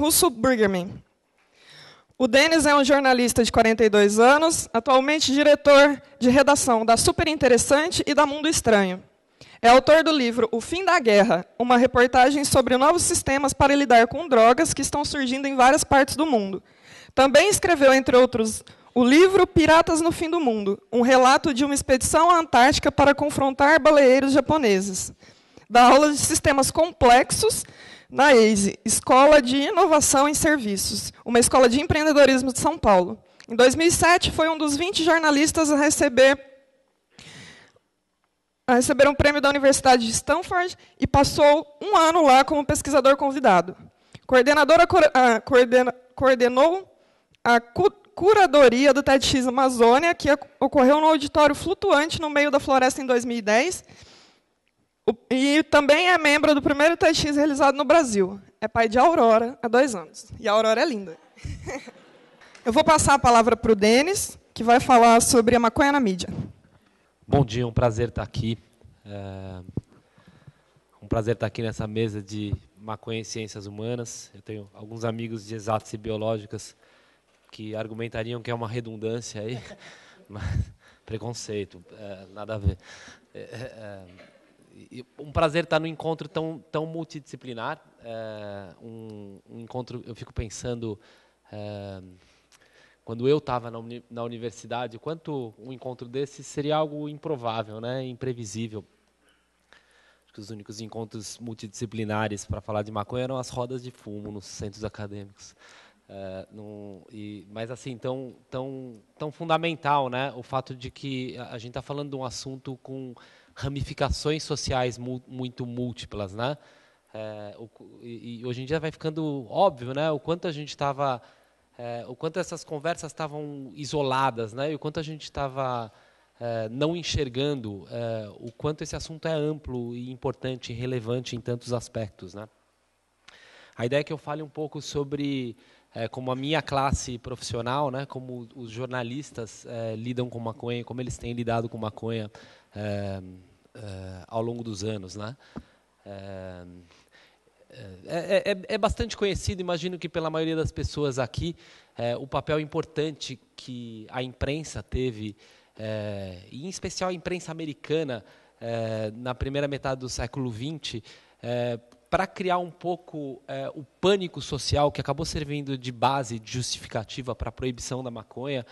Russo Burgerman. O Denis é um jornalista de 42 anos, atualmente diretor de redação da Super Interessante e da Mundo Estranho. É autor do livro O Fim da Guerra, uma reportagem sobre novos sistemas para lidar com drogas que estão surgindo em várias partes do mundo. Também escreveu, entre outros, o livro Piratas no Fim do Mundo, um relato de uma expedição à Antártica para confrontar baleeiros japoneses. Dá aula de sistemas complexos na EISE, Escola de Inovação em Serviços, uma escola de empreendedorismo de São Paulo. Em 2007, foi um dos 20 jornalistas a receber a receber um prêmio da Universidade de Stanford e passou um ano lá como pesquisador convidado. Coordenadora, ah, coordena, coordenou a curadoria do TEDx Amazônia, que ocorreu no auditório flutuante no meio da floresta em 2010, e também é membro do primeiro TX realizado no Brasil. É pai de Aurora há dois anos. E a Aurora é linda. Eu vou passar a palavra para o Denis, que vai falar sobre a maconha na mídia. Bom dia, um prazer estar aqui. É... Um prazer estar aqui nessa mesa de maconha e ciências humanas. Eu tenho alguns amigos de exatas e biológicas que argumentariam que é uma redundância aí, mas preconceito, é, nada a ver. É, é, é um prazer estar num encontro tão, tão multidisciplinar. Eh, um, um, encontro, eu fico pensando, eh, quando eu estava na, uni na universidade, quanto um encontro desse seria algo improvável, né, imprevisível. Acho que os únicos encontros multidisciplinares para falar de maconha eram as rodas de fumo nos centros acadêmicos. Eh, num, e, mas assim tão, tão, tão fundamental, né? O fato de que a gente está falando de um assunto com ramificações sociais mu muito múltiplas, né? É, o, e, e, hoje em dia vai ficando óbvio, né? O quanto a gente estava, é, o quanto essas conversas estavam isoladas, né? E o quanto a gente estava é, não enxergando é, o quanto esse assunto é amplo e importante, e relevante em tantos aspectos, né? A ideia é que eu fale um pouco sobre é, como a minha classe profissional, né? Como os jornalistas é, lidam com maconha, como eles têm lidado com maconha uh, ao longo dos anos. Né? Uh, é, é, é, bastante conhecido, imagino que pela maioria das pessoas aqui, é, o papel importante que a imprensa teve, e em especial a imprensa americana, na primeira metade do século XX, para criar um pouco o pânico social que acabou servindo de base de justificativa para a proibição da maconha,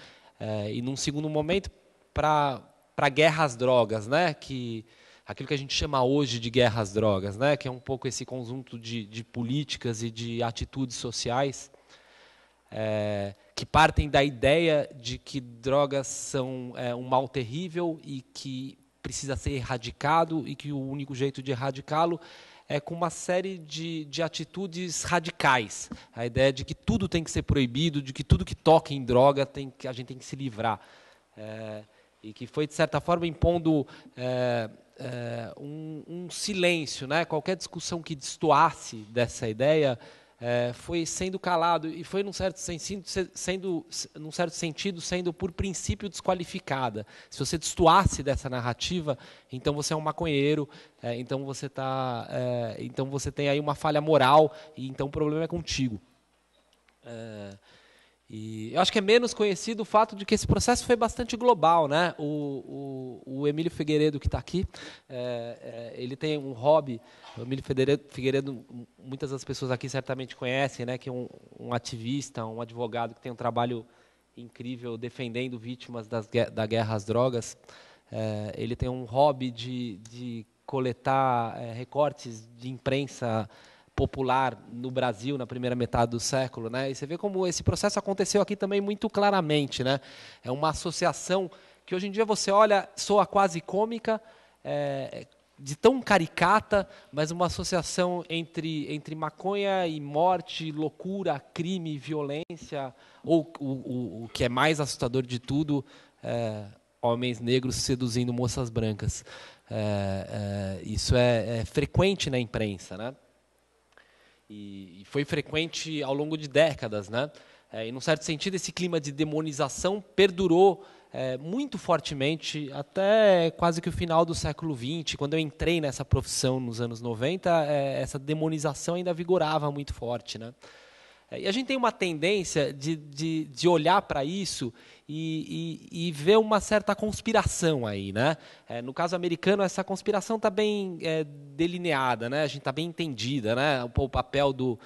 e num segundo momento, para para guerra às drogas, né? Que aquilo que a gente chama hoje de guerra às drogas, né? Que é um pouco esse conjunto de, de políticas e de atitudes sociais é, que partem da ideia de que drogas são é, um mal terrível e que precisa ser erradicado e que o único jeito de erradicá-lo é com uma série de, de atitudes radicais. A ideia de que tudo tem que ser proibido, de que tudo que toca em droga tem que, a gente tem que se livrar. É, e que foi, de certa forma, impondo é, é, um, um, silêncio. Né? Qualquer discussão que destoasse dessa ideia é, foi sendo calado e foi, num certo, sentido, sendo, num certo sentido, sendo, por princípio, desqualificada. Se você destoasse dessa narrativa, então você é um maconheiro, então, você tá, então você tem aí uma falha moral, e então o problema é contigo. É, e eu acho que é menos conhecido o fato de que esse processo foi bastante global. Né? O, o, o Emílio Figueiredo, que está aqui, é, é, ele tem um hobby. O Emílio Figueiredo, muitas das pessoas aqui certamente conhecem, né? que é um, um ativista, um advogado que tem um trabalho incrível defendendo vítimas das, da guerra às drogas. É, ele tem um hobby de, de coletar é, recortes de imprensa popular no Brasil na primeira metade do século, né? E você vê como esse processo aconteceu aqui também muito claramente, né? É uma associação que hoje em dia você olha soa quase cômica, é, de tão caricata, mas uma associação entre entre maconha e morte, loucura, crime, violência, ou o, o, o que é mais assustador de tudo, é, homens negros seduzindo moças brancas. É, é isso é, é frequente na imprensa, né? e, e foi frequente ao longo de décadas, né? É, em um certo sentido, esse clima de demonização perdurou é, muito fortemente até quase que o final do século XX. Quando eu entrei nessa profissão nos anos 90, é, essa demonização ainda vigorava muito forte. Né? E a gente tem uma tendência de, de, de olhar para isso e, e, e, ver uma certa conspiração aí, né? É, no caso americano, essa conspiração está bem é, delineada, né? A gente está bem entendida, né? O, o papel do,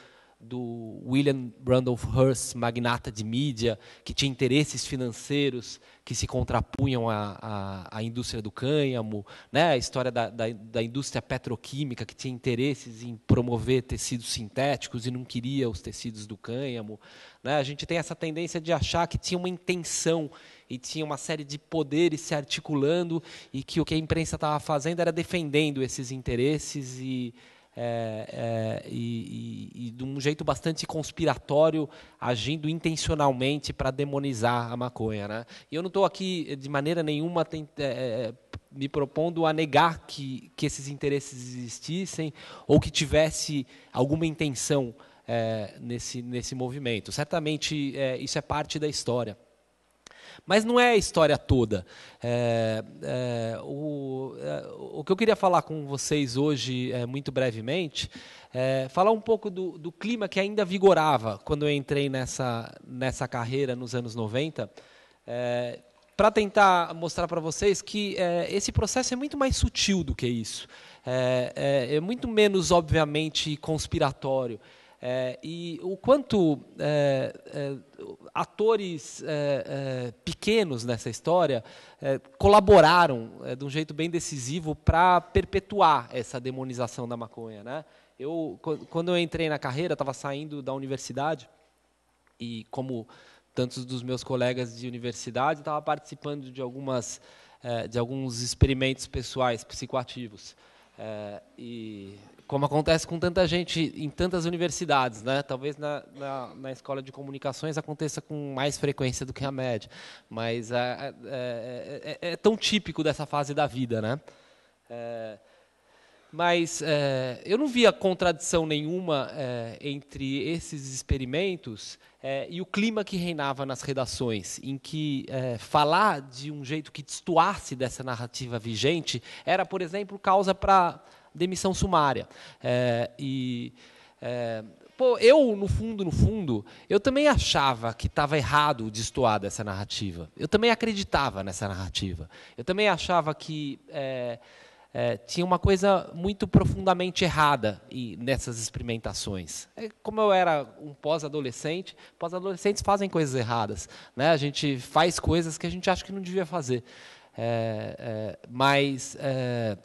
do William Randolph Hearst, magnata de mídia, que tinha interesses financeiros que se contrapunham à, à, à indústria do cânhamo, né? a história da, da, da, indústria petroquímica, que tinha interesses em promover tecidos sintéticos e não queria os tecidos do cânhamo. Né? A gente tem essa tendência de achar que tinha uma intenção e tinha uma série de poderes se articulando e que o que a imprensa estava fazendo era defendendo esses interesses e é, é, e, e, e, de um jeito bastante conspiratório, agindo intencionalmente para demonizar a maconha. Né? E eu não estou aqui eh, de maneira nenhuma é, me propondo a negar que, que esses interesses existissem ou que tivesse alguma intenção nesse, nesse movimento. Certamente isso é parte da história. Mas não é a história toda. É, é, o, é, o que eu queria falar com vocês hoje, é, muito brevemente, é falar um pouco do, do clima que ainda vigorava quando eu entrei nessa, nessa carreira nos anos 90. É, para tentar mostrar para vocês que é, esse processo é muito mais sutil do que isso. É, é, é muito menos, obviamente, conspiratório. É, e o quanto é, é, atores é, é, pequenos nessa história é, colaboraram de um jeito bem decisivo para perpetuar essa demonização da maconha. Né? Eu, quando eu entrei na carreira, estava saindo da universidade e, como tantos dos meus colegas de universidade, estava participando de algumas de alguns experimentos pessoais psicoativos. É, e como acontece com tanta gente em tantas universidades, né? Talvez na, na, na, escola de comunicações aconteça com mais frequência do que a média, mas é, é, é, é, é tão típico dessa fase da vida, né? É, mas é, eu não via contradição nenhuma entre esses experimentos e o clima que reinava nas redações, em que falar de um jeito que destoasse dessa narrativa vigente era, por exemplo, causa para demissão sumária. É, e é, pô, eu no fundo, no fundo, eu também achava que estava errado destoar dessa narrativa. Eu também acreditava nessa narrativa. Eu também achava que é, é, tinha uma coisa muito profundamente errada e, nessas experimentações. É, como eu era um pós-adolescente, pós-adolescentes fazem coisas erradas. Né? A gente faz coisas que a gente acha que não devia fazer. É, é mas é,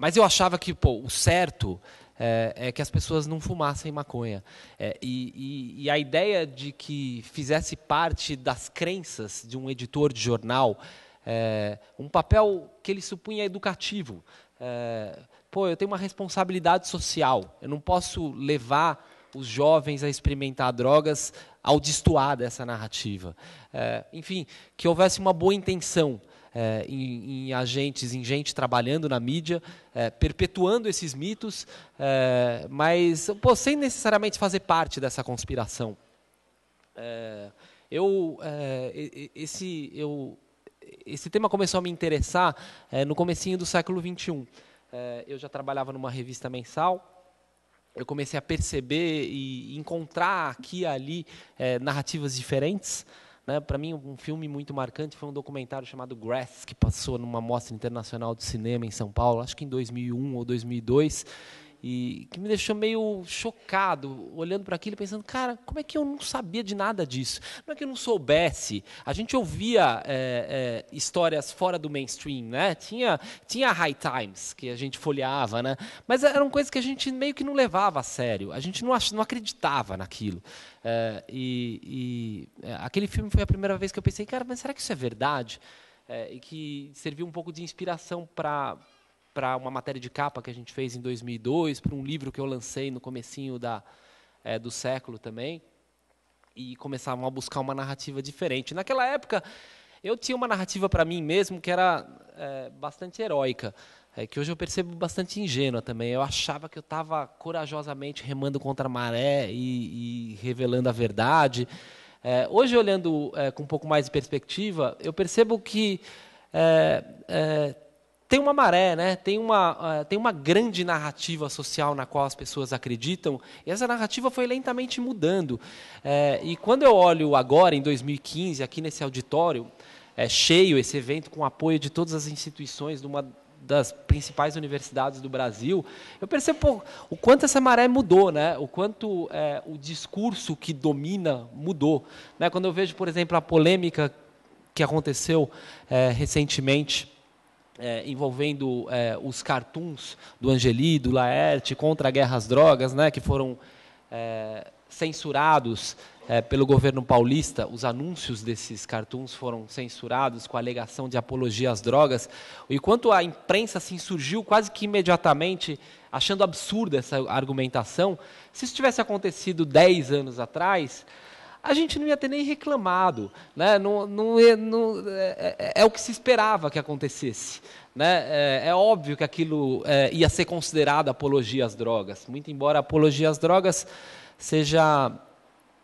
mas eu achava que pô, o certo é, é, que as pessoas não fumassem maconha. É, e, e, e, a ideia de que fizesse parte das crenças de um editor de jornal, é, um papel que ele supunha educativo. É, pô, eu tenho uma responsabilidade social, eu não posso levar os jovens a experimentar drogas ao destoar dessa narrativa. É, enfim, que houvesse uma boa intenção é, em, em, agentes, em gente trabalhando na mídia, é, perpetuando esses mitos, é, mas pô, sem necessariamente fazer parte dessa conspiração. É, eu, é, esse, eu, esse tema começou a me interessar é, no comecinho do século XXI. eu já trabalhava numa revista mensal, eu comecei a perceber e encontrar aqui e ali narrativas diferentes, né? Para mim, um filme muito marcante foi um documentário chamado Grass, que passou numa mostra internacional de cinema em São Paulo, acho que em 2001 ou 2002, e que me deixou meio chocado, olhando para aquilo e pensando, cara, como é que eu não sabia de nada disso? Não é que eu não soubesse. A gente ouvia é, é, histórias fora do mainstream, né? Tinha, tinha High Times que a gente folheava, né? Mas eram coisas que a gente meio que não levava a sério. A gente não, não acreditava naquilo. É, e, e é, aquele filme foi a primeira vez que eu pensei, cara, mas será que isso é verdade? É, e que serviu um pouco de inspiração para para uma matéria de capa que a gente fez em 2002, para um livro que eu lancei no comecinho da, é, do século também, e começavam a buscar uma narrativa diferente. Naquela época, eu tinha uma narrativa para mim mesmo que era é, bastante heróica, é, que hoje eu percebo bastante ingênua também. Eu achava que eu estava corajosamente remando contra a maré e, e revelando a verdade. É, hoje, olhando é, com um pouco mais de perspectiva, eu percebo que é, tem uma maré, né? tem, uma, uh, tem uma grande narrativa social na qual as pessoas acreditam, e essa narrativa foi lentamente mudando. É, e quando eu olho agora, em 2015, aqui nesse auditório, é, cheio esse evento, com apoio de todas as instituições de uma das principais universidades do Brasil, eu percebo o quanto essa maré mudou, né? o quanto é, o discurso que domina mudou. Né? Quando eu vejo, por exemplo, a polêmica que aconteceu recentemente é, envolvendo é, os cartoons do Angeli, do Laerte, contra a guerra às drogas, né, que foram é, censurados é, pelo governo paulista. Os anúncios desses cartoons foram censurados com alegação de apologia às drogas. E quanto a imprensa se assim, insurgiu quase que imediatamente, achando absurda essa argumentação, se isso tivesse acontecido 10 anos atrás a gente não ia ter nem reclamado. Né? Não, não, é, é, é, o que se esperava que acontecesse. Né? É, é óbvio que aquilo é, ia ser considerado apologia às drogas, muito embora a apologia às drogas seja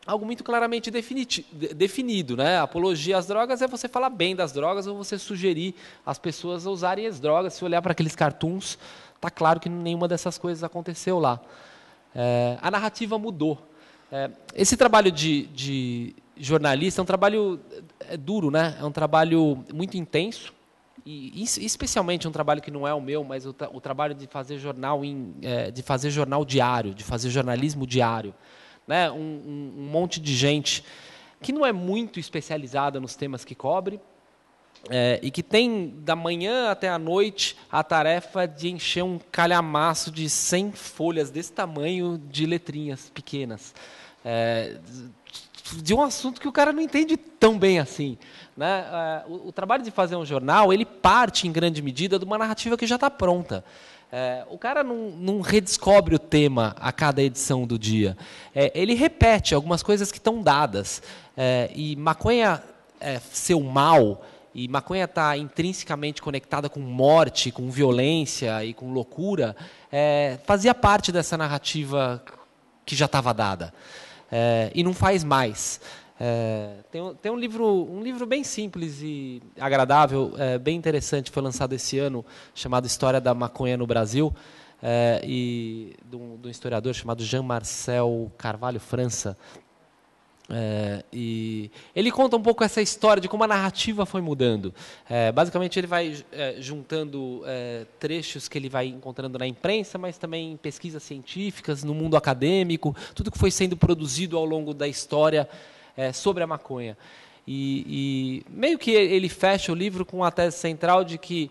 algo muito claramente definido. Né? Apologia às drogas é você falar bem das drogas ou você sugerir às pessoas usarem as drogas. Se olhar para aqueles cartoons, está claro que nenhuma dessas coisas aconteceu lá. É, a narrativa mudou. É, esse trabalho de, de jornalista é um trabalho é, é duro, né? É um trabalho muito intenso e especialmente um trabalho que não é o meu, mas o, tra o trabalho de fazer jornal em, é, de fazer jornal diário, de fazer jornalismo diário, né? Um, um, um monte de gente que não é muito especializada nos temas que cobre, é, e que tem da manhã até a noite a tarefa de encher um calhamaço de 100 folhas desse tamanho de letrinhas pequenas. É, de um assunto que o cara não entende tão bem assim. Né? É, o, o, trabalho de fazer um jornal, ele parte, em grande medida, de uma narrativa que já está pronta. É, o cara não, não, redescobre o tema a cada edição do dia. É, ele repete algumas coisas que estão dadas. É, e maconha é, seu mal e maconha está intrinsecamente conectada com morte, com violência e com loucura, é, fazia parte dessa narrativa que já estava dada. É, e não faz mais. É, tem, tem um, livro, um livro bem simples e agradável, é, bem interessante, foi lançado esse ano, chamado História da Maconha no Brasil, é, e de um, de um historiador chamado Jean-Marcel Carvalho França, é, e ele conta um pouco essa história de como a narrativa foi mudando. É, basicamente, ele vai é, juntando é, trechos que ele vai encontrando na imprensa, mas também em pesquisas científicas, no mundo acadêmico, tudo que foi sendo produzido ao longo da história é, sobre a maconha. E, e meio que ele fecha o livro com a tese central de que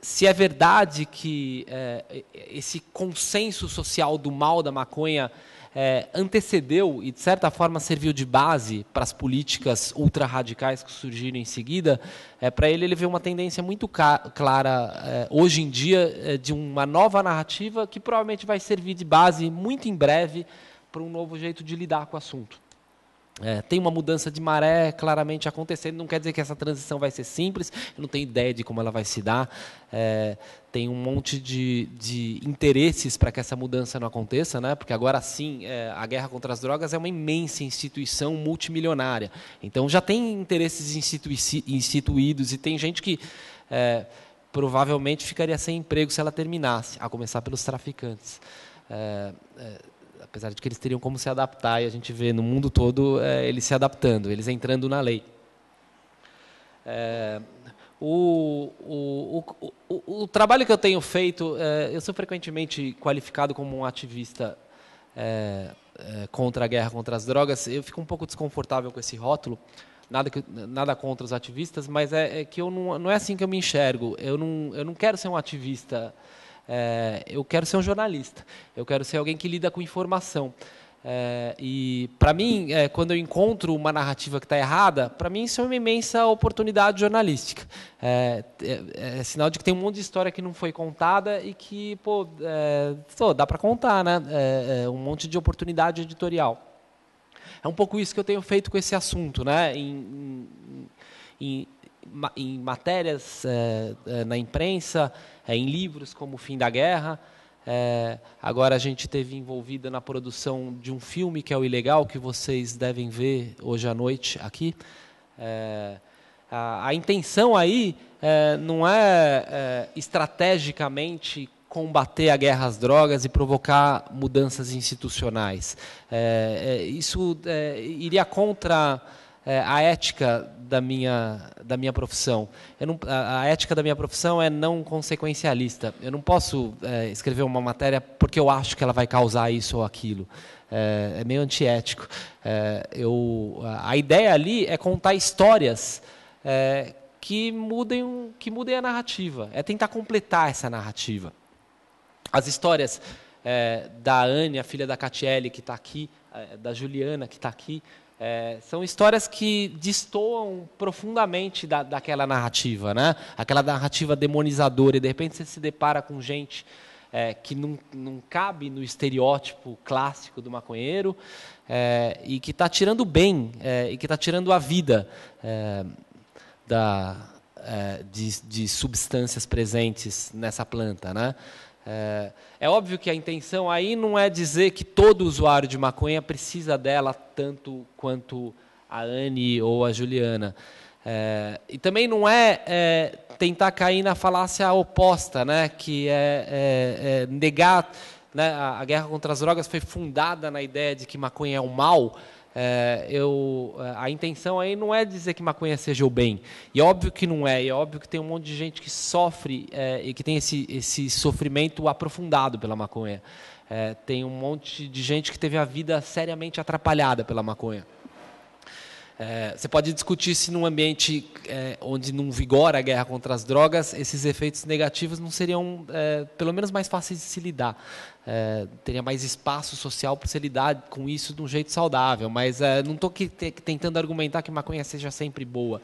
se é verdade que é, esse consenso social do mal da maconha é, antecedeu e, de certa forma, serviu de base para as políticas ultrarradicais que surgiram em seguida, é, para ele ele vê uma tendência muito clara, é, hoje em dia, é, de uma nova narrativa que provavelmente vai servir de base muito em breve para um novo jeito de lidar com o assunto. É, tem uma mudança de maré claramente acontecendo, não quer dizer que essa transição vai ser simples, eu não tenho ideia de como ela vai se dar. É, tem um monte de, de interesses para que essa mudança não aconteça, né? porque agora sim é, a guerra contra as drogas é uma imensa instituição multimilionária. Então já tem interesses institui instituídos e tem gente que é, provavelmente ficaria sem emprego se ela terminasse, a começar pelos traficantes. É, é apesar de que eles teriam como se adaptar, e a gente vê no mundo todo é, eles se adaptando, eles entrando na lei. É, o, o, o, o, trabalho que eu tenho feito, é, eu sou frequentemente qualificado como um ativista é, é, contra a guerra, contra as drogas. Eu fico um pouco desconfortável com esse rótulo, nada, que, nada contra os ativistas, mas é, é que eu não, não é assim que eu me enxergo. Eu não, eu não quero ser um ativista. É, eu quero ser um jornalista, eu quero ser alguém que lida com informação. É, e para mim, é, quando eu encontro uma narrativa que está errada, para mim isso é uma imensa oportunidade jornalística. É, é, é, sinal de que tem um monte de história que não foi contada e que pô, é, pô dá para contar, né? É, um monte de oportunidade editorial. É um pouco isso que eu tenho feito com esse assunto, né? em, em em matérias é, na imprensa, é, em livros como O Fim da Guerra. agora a gente teve envolvida na produção de um filme que é o Ilegal, que vocês devem ver hoje à noite aqui. A, a, intenção aí não é estrategicamente combater a guerra às drogas e provocar mudanças institucionais. É, é, isso é, iria contra é, a ética da minha, da minha profissão. Não, a, a, ética da minha profissão é não consequencialista. Eu não posso é, escrever uma matéria porque eu acho que ela vai causar isso ou aquilo. É, é meio antiético. É, eu, a ideia ali é contar histórias é, que, mudem, que mudem a narrativa. É tentar completar essa narrativa. As histórias é, da Anne, a filha da Catiele, que está aqui, da Juliana, que está aqui, é, são histórias que destoam profundamente da, daquela narrativa, né? Aquela narrativa demonizadora e de repente você se depara com gente é, que não, não cabe no estereótipo clássico do maconheiro é, e que está tirando bem é, e que está tirando a vida é, da, é, de, de substâncias presentes nessa planta. Né? É, é, óbvio que a intenção aí não é dizer que todo usuário de maconha precisa dela tanto quanto a Anne ou a Juliana. É, e também não é, é, tentar cair na falácia oposta, né, que é, é, é negar. Né, a, a guerra contra as drogas foi fundada na ideia de que maconha é o um mal. É, eu, é, a intenção aí não é dizer que maconha seja o bem. E é óbvio que não é. E é óbvio que tem um monte de gente que sofre é, e que tem esse, esse sofrimento aprofundado pela maconha. É, tem um monte de gente que teve a vida seriamente atrapalhada pela maconha. É, você pode discutir se num ambiente é, onde não vigora a guerra contra as drogas, esses efeitos negativos não seriam, é, pelo menos, mais fáceis de se lidar. É, teria mais espaço social para se lidar com isso de um jeito saudável. Mas é, não estou tentando argumentar que maconha seja sempre boa,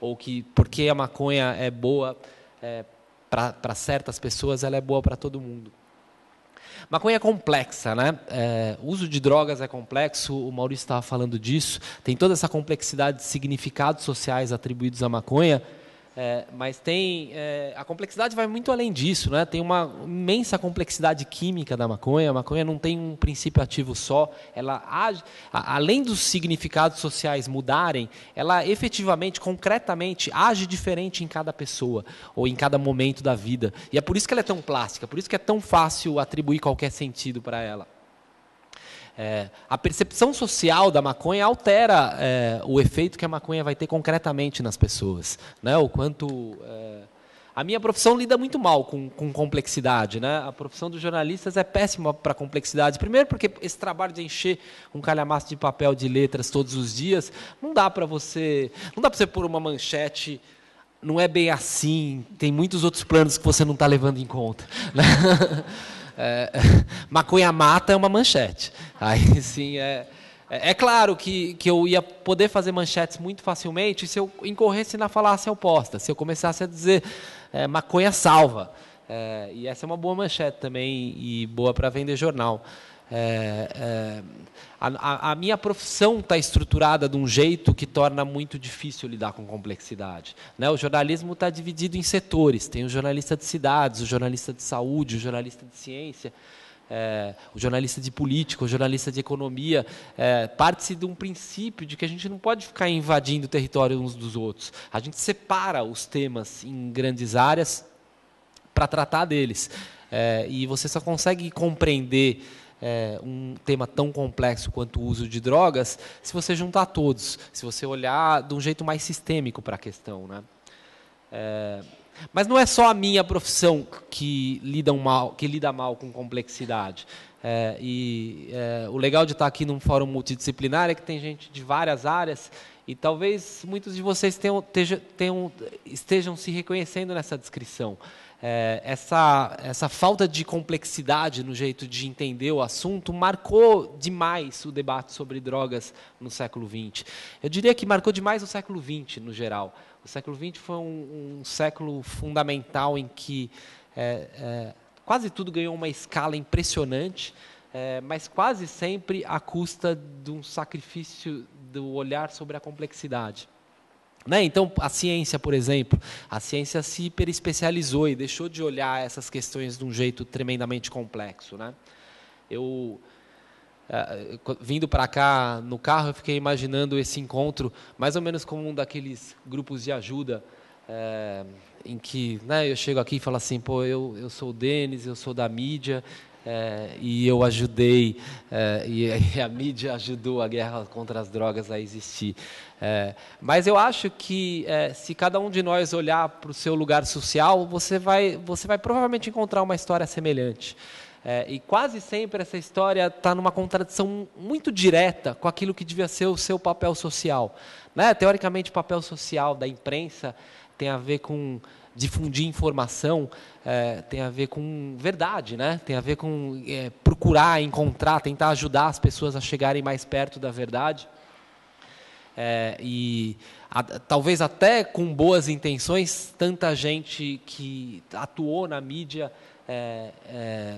ou que porque a maconha é boa é, para certas pessoas, ela é boa para todo mundo. Maconha é complexa, né? É, o uso de drogas é complexo, o Maurício estava falando disso. Tem toda essa complexidade de significados sociais atribuídos à maconha. É, mas tem é, a complexidade vai muito além disso, né? Tem uma imensa complexidade química da maconha. A maconha não tem um princípio ativo só. Ela age, a, além dos significados sociais mudarem, ela efetivamente, concretamente age diferente em cada pessoa ou em cada momento da vida. E é por isso que ela é tão plástica, por isso que é tão fácil atribuir qualquer sentido para ela. É, a percepção social da maconha altera é, o efeito que a maconha vai ter concretamente nas pessoas. Né? O quanto. É... A minha profissão lida muito mal com, com complexidade. Né? A profissão dos jornalistas é péssima para complexidade. Primeiro, porque esse trabalho de encher um calhamaço de papel de letras todos os dias, não dá para você. Não dá para você pôr uma manchete não é bem assim, tem muitos outros planos que você não está levando em conta. Né? é, maconha mata é uma manchete. Aí sim é, é. É claro que, que eu ia poder fazer manchetes muito facilmente se eu incorresse na falácia oposta, se eu começasse a dizer é, maconha salva. É, e essa é uma boa manchete também e boa para vender jornal. É, é a, a, minha profissão está estruturada de um jeito que torna muito difícil lidar com complexidade. Né? O jornalismo está dividido em setores: tem o jornalista de cidades, o jornalista de saúde, o jornalista de ciência. É, o jornalista de política, o jornalista de economia, é, parte-se de um princípio de que a gente não pode ficar invadindo o território uns dos outros. A gente separa os temas em grandes áreas para tratar deles. É, e você só consegue compreender é, um tema tão complexo quanto o uso de drogas, se você juntar todos, se você olhar de um jeito mais sistêmico para a questão. Né? É, mas não é só a minha profissão que lida mal, que lida mal com complexidade. É, e é, o legal de estar aqui num fórum multidisciplinar é que tem gente de várias áreas e talvez muitos de vocês tenham, tenham, estejam se reconhecendo nessa descrição é, essa, essa falta de complexidade no jeito de entender o assunto marcou demais o debate sobre drogas no século XX. Eu diria que marcou demais o século XX, no geral. O século XX foi um, um século fundamental em que é, é, quase tudo ganhou uma escala impressionante, é, mas quase sempre à custa de um sacrifício do olhar sobre a complexidade. Né? Então, a ciência, por exemplo, a ciência se hiperespecializou e deixou de olhar essas questões de um jeito tremendamente complexo. Né? Eu, eh, eh, vindo para cá no carro, eu fiquei imaginando esse encontro mais ou menos como um daqueles grupos de ajuda é, em que né, eu chego aqui e falo assim, pô, eu, eu sou o Denis, eu sou da mídia, é, e eu ajudei, é, e a mídia ajudou a guerra contra as drogas a existir. É, mas eu acho que é, se cada um de nós olhar para o seu lugar social, você vai, você vai provavelmente encontrar uma história semelhante. É, e quase sempre essa história está numa contradição muito direta com aquilo que devia ser o seu papel social. Né? Teoricamente, o papel social da imprensa tem a ver com difundir informação é, tem a ver com verdade, né? tem a ver com é, procurar, encontrar, tentar ajudar as pessoas a chegarem mais perto da verdade. É, e a, talvez até com boas intenções, tanta gente que atuou na mídia é, é,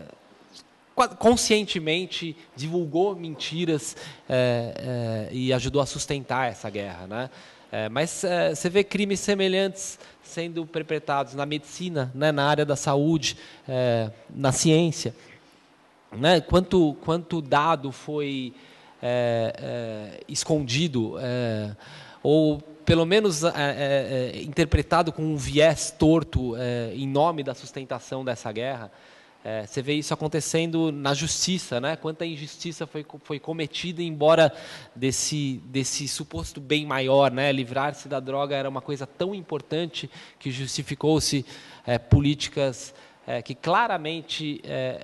conscientemente divulgou mentiras é, e ajudou a sustentar essa guerra. Né? É, mas é, você vê crimes semelhantes sendo perpetrados na medicina, né, na área da saúde, é, na ciência. Né? Quanto, quanto dado foi é, é, escondido é, ou pelo menos interpretado com um viés torto em nome da sustentação dessa guerra. É, você vê isso acontecendo na justiça, né? Quanta injustiça foi, foi cometida, embora desse, desse suposto bem maior, né? Livrar-se da droga era uma coisa tão importante que justificou-se é, políticas é, que claramente é,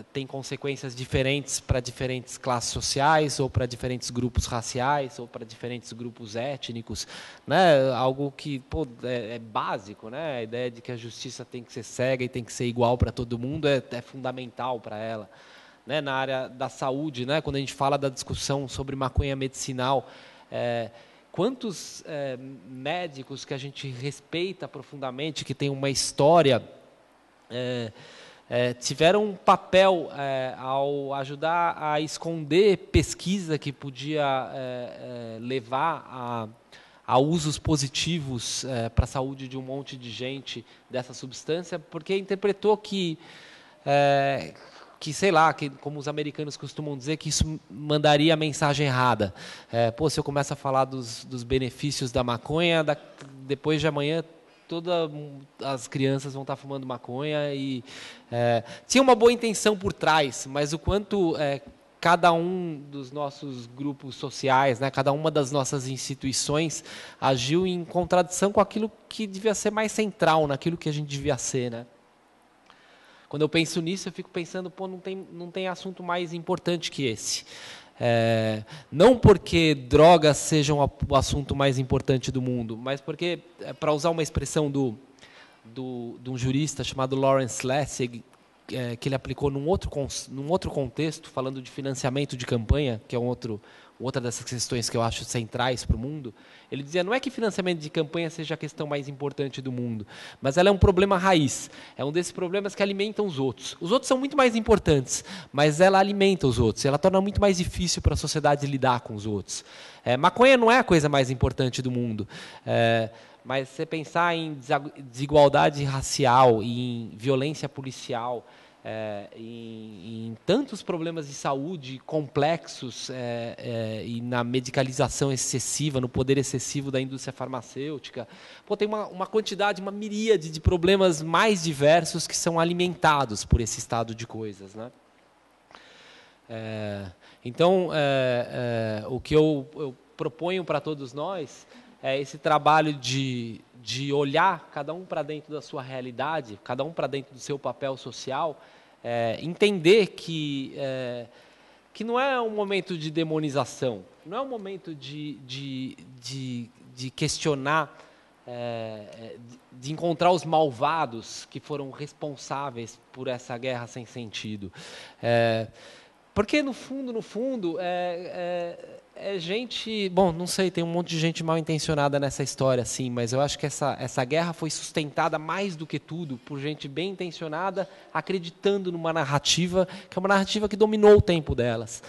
é, tem consequências diferentes para diferentes classes sociais, ou para diferentes grupos raciais, ou para diferentes grupos étnicos. Né? Algo que pô, é, é básico, né? a ideia de que a justiça tem que ser cega e tem que ser igual para todo mundo é, é fundamental para ela. Né? Na área da saúde, né? quando a gente fala da discussão sobre maconha medicinal, é, quantos médicos que a gente respeita profundamente, que tem uma história é, é, tiveram um papel é, ao ajudar a esconder pesquisa que podia é, é, levar a, a, usos positivos é, para a saúde de um monte de gente dessa substância, porque interpretou que que sei lá, que como os americanos costumam dizer, que isso mandaria a mensagem errada. É, pô, se eu começo a falar dos, dos benefícios da maconha, da, depois de amanhã todas as crianças vão estar fumando maconha e é, tinha uma boa intenção por trás, mas o quanto é, cada um dos nossos grupos sociais, né, cada uma das nossas instituições agiu em contradição com aquilo que devia ser mais central, naquilo que a gente devia ser, né? Quando eu penso nisso, eu fico pensando, pô, não tem, não tem assunto mais importante que esse. É, não porque drogas sejam o assunto mais importante do mundo, mas porque, é, para usar uma expressão do, do, de um jurista chamado Lawrence Lessig, é, que ele aplicou num outro, num outro contexto, falando de financiamento de campanha, que é um outro outra dessas questões que eu acho centrais para o mundo, ele dizia não é que financiamento de campanha seja a questão mais importante do mundo, mas ela é um problema raiz, é um desses problemas que alimentam os outros. Os outros são muito mais importantes, mas ela alimenta os outros, ela torna muito mais difícil para a sociedade lidar com os outros. É, maconha não é a coisa mais importante do mundo. É, mas você pensar em desigualdade racial, em violência policial, é, em, em, tantos problemas de saúde complexos é, é, e na medicalização excessiva, no poder excessivo da indústria farmacêutica. Pô, tem uma, uma quantidade, uma miríade de problemas mais diversos que são alimentados por esse estado de coisas. Né? É, então, é, é, o que eu, eu proponho para todos nós é esse trabalho de, de olhar cada um para dentro da sua realidade, cada um para dentro do seu papel social é, entender que, é, que não é um momento de demonização, não é um momento de, de, de, de questionar, é, é de encontrar os malvados que foram responsáveis por essa guerra sem sentido. É, porque, no fundo, no fundo, é, é é gente, bom, não sei, tem um monte de gente mal intencionada nessa história, assim, mas eu acho que essa, essa guerra foi sustentada mais do que tudo por gente bem intencionada, acreditando numa narrativa que é uma narrativa que dominou o tempo delas.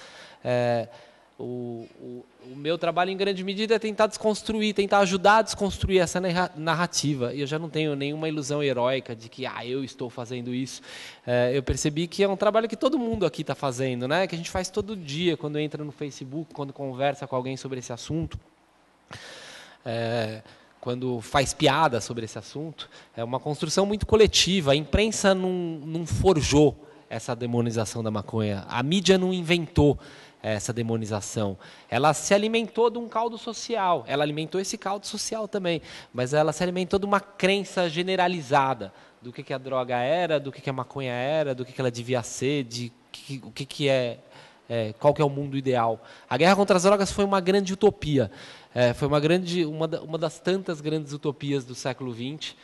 É, o, o, o meu trabalho, em grande medida, é tentar desconstruir, tentar ajudar a desconstruir essa narrativa. E eu já não tenho nenhuma ilusão heróica de que, ah, eu estou fazendo isso. É, eu percebi que é um trabalho que todo mundo aqui está fazendo, né? que a gente faz todo dia, quando entra no Facebook, quando conversa com alguém sobre esse assunto. É, quando faz piada sobre esse assunto, é uma construção muito coletiva. A imprensa não, não forjou essa demonização da maconha. A mídia não inventou essa demonização. Ela se alimentou de um caldo social, ela alimentou esse caldo social também, mas ela se alimentou de uma crença generalizada do que, que a droga era, do que, que a maconha era, do que, que ela devia ser, de que, o que, que é, é, qual que é o mundo ideal. A guerra contra as drogas foi uma grande utopia, é, foi uma grande, uma, uma, das tantas grandes utopias do século XX,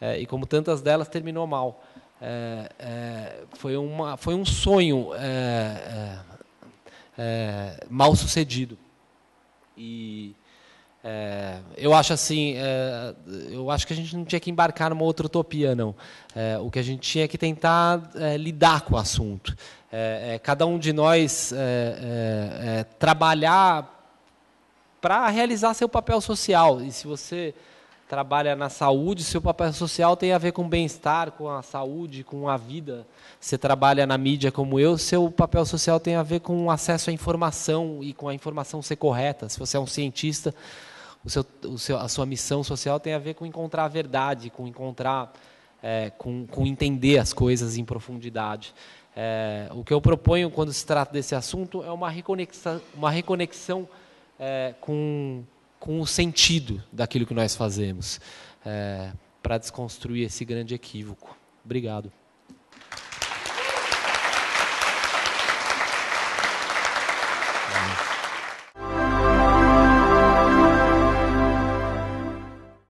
é, e como tantas delas terminou mal. É, é, foi, uma, foi um sonho é, é, mal sucedido. E é, eu acho assim, é, eu acho que a gente não tinha que embarcar numa outra utopia, não. É, o que a gente tinha que tentar é, lidar com o assunto. É, é, cada um de nós trabalhar para realizar seu papel social. E se você trabalha na saúde, seu papel social tem a ver com bem-estar, com a saúde, com a vida. Você trabalha na mídia como eu, seu papel social tem a ver com o acesso à informação e com a informação ser correta. Se você é um cientista, o seu, o seu, a sua missão social tem a ver com encontrar a verdade, com encontrar, é, com, com entender as coisas em profundidade. É, o que eu proponho quando se trata desse assunto é uma reconexão, uma reconexão é, com com o sentido daquilo que nós fazemos, é, para desconstruir esse grande equívoco. Obrigado.